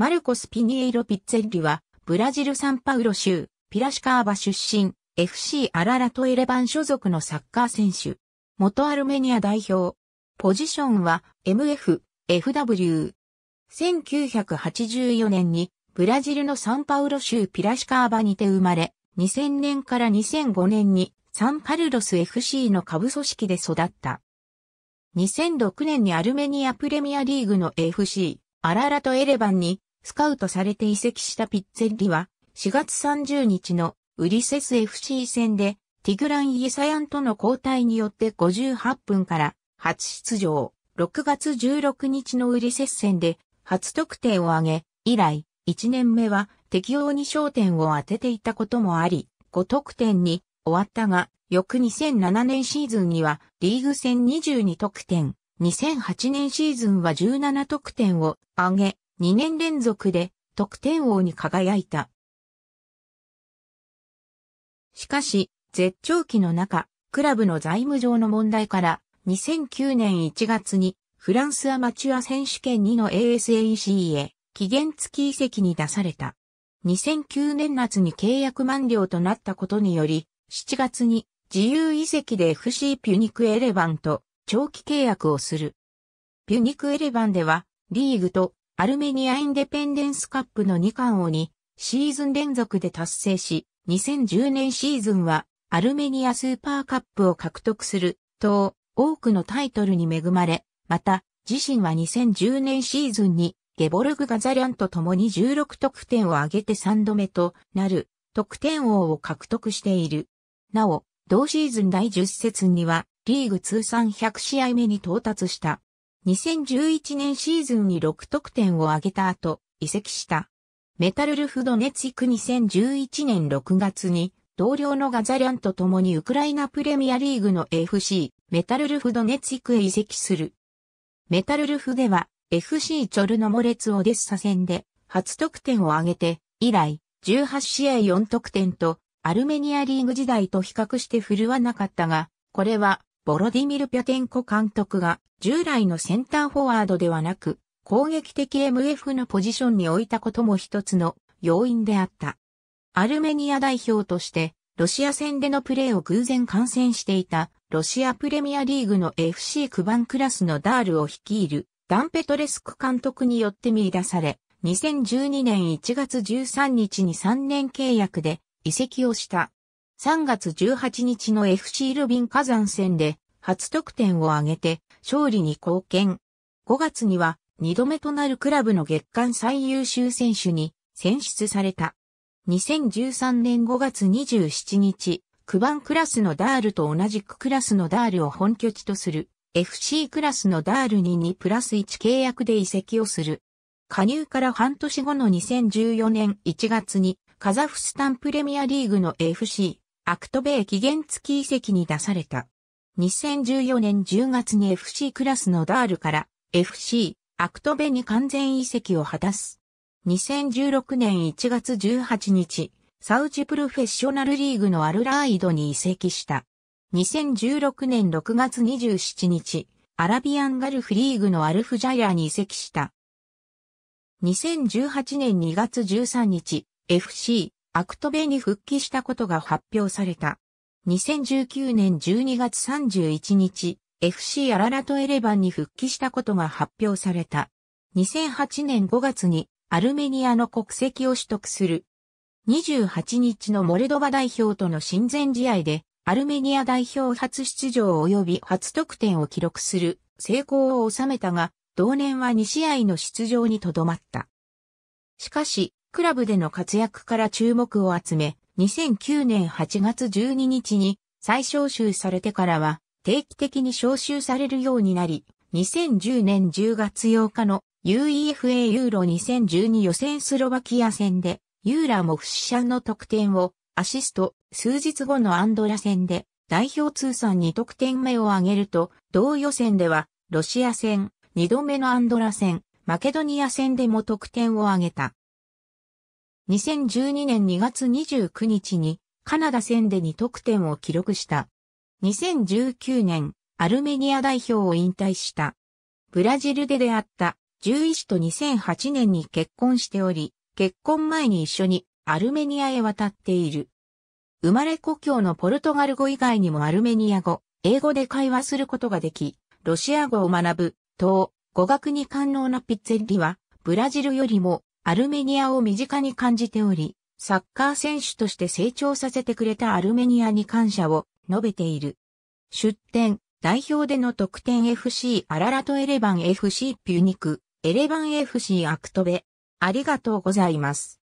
マルコス・ピニエイロ・ピッツェッリは、ブラジル・サンパウロ州、ピラシカーバ出身、FC アララトエレバン所属のサッカー選手。元アルメニア代表。ポジションは MF、FW。1984年にブラジルのサンパウロ州ピラシカーバにて生まれ、2000年から2005年にサンカルロス FC の下部組織で育った。2006年にアルメニアプレミアリーグの FC アララトエレバンにスカウトされて移籍したピッツェッリは、4月30日のウリセス FC 戦で、ティグラン・イエサヤンとの交代によって58分から初出場。6月16日のウリセス戦で初得点を挙げ、以来、1年目は適応に焦点を当てていたこともあり、5得点に終わったが、翌2007年シーズンにはリーグ戦22得点、2008年シーズンは17得点を挙げ、2年連続で得点王に輝いた。しかし、絶頂期の中、クラブの財務上の問題から2009年1月にフランスアマチュア選手権2の ASAEC へ期限付き移籍に出された。2009年夏に契約満了となったことにより、7月に自由移籍で FC ピュニクエレバンと長期契約をする。ピュニクエレバンではリーグとアルメニア・インデペンデンスカップの2冠を2シーズン連続で達成し、2010年シーズンはアルメニアスーパーカップを獲得すると多くのタイトルに恵まれ、また自身は2010年シーズンにゲボルグ・ガザリャンと共に16得点を挙げて3度目となる得点王を獲得している。なお、同シーズン第10節にはリーグ通算100試合目に到達した。2011年シーズンに6得点を挙げた後、移籍した。メタルルフドネツィク2011年6月に、同僚のガザリャンと共にウクライナプレミアリーグの FC、メタルルフドネツィクへ移籍する。メタルルフでは、FC チョルノモレツオデッサ戦で、初得点を挙げて、以来、18試合4得点と、アルメニアリーグ時代と比較して振るわなかったが、これは、ボロディミル・ピャテンコ監督が従来のセンターフォワードではなく攻撃的 MF のポジションに置いたことも一つの要因であった。アルメニア代表としてロシア戦でのプレーを偶然観戦していたロシアプレミアリーグの FC クバンクラスのダールを率いるダンペトレスク監督によって見出され2012年1月13日に3年契約で移籍をした。3月18日の FC ルビン火山戦で初得点を挙げて勝利に貢献。5月には2度目となるクラブの月間最優秀選手に選出された。2013年5月27日、9番クラスのダールと同じくクラスのダールを本拠地とする FC クラスのダールに2プラス1契約で移籍をする。加入から半年後の2014年1月にカザフスタンプレミアリーグの FC アクト米期限付き遺跡に出された。2014年10月に FC クラスのダールから FC アクトベに完全遺跡を果たす。2016年1月18日、サウジプロフェッショナルリーグのアルラーイドに移籍した。2016年6月27日、アラビアンガルフリーグのアルフジャイアに移籍した。2018年2月13日、FC アクトベに復帰したことが発表された。2019年12月31日、FC アララトエレバンに復帰したことが発表された。2008年5月にアルメニアの国籍を取得する。28日のモルドバ代表との親善試合で、アルメニア代表初出場及び初得点を記録する成功を収めたが、同年は2試合の出場にとどまった。しかし、クラブでの活躍から注目を集め、2009年8月12日に再招集されてからは定期的に招集されるようになり、2010年10月8日の UEFA ユーロ2012予選スロバキア戦で、ユーラモフシシャンの得点をアシスト、数日後のアンドラ戦で代表通算2得点目を挙げると、同予選ではロシア戦、2度目のアンドラ戦、マケドニア戦でも得点を挙げた。2012年2月29日にカナダ戦で2得点を記録した。2019年、アルメニア代表を引退した。ブラジルで出会った獣医師と2008年に結婚しており、結婚前に一緒にアルメニアへ渡っている。生まれ故郷のポルトガル語以外にもアルメニア語、英語で会話することができ、ロシア語を学ぶ、と、語学に官能なピッツェッリは、ブラジルよりもアルメニアを身近に感じており、サッカー選手として成長させてくれたアルメニアに感謝を述べている。出展、代表での得点 FC アララトエレバン FC ピュニク、エレバン FC アクトベ。ありがとうございます。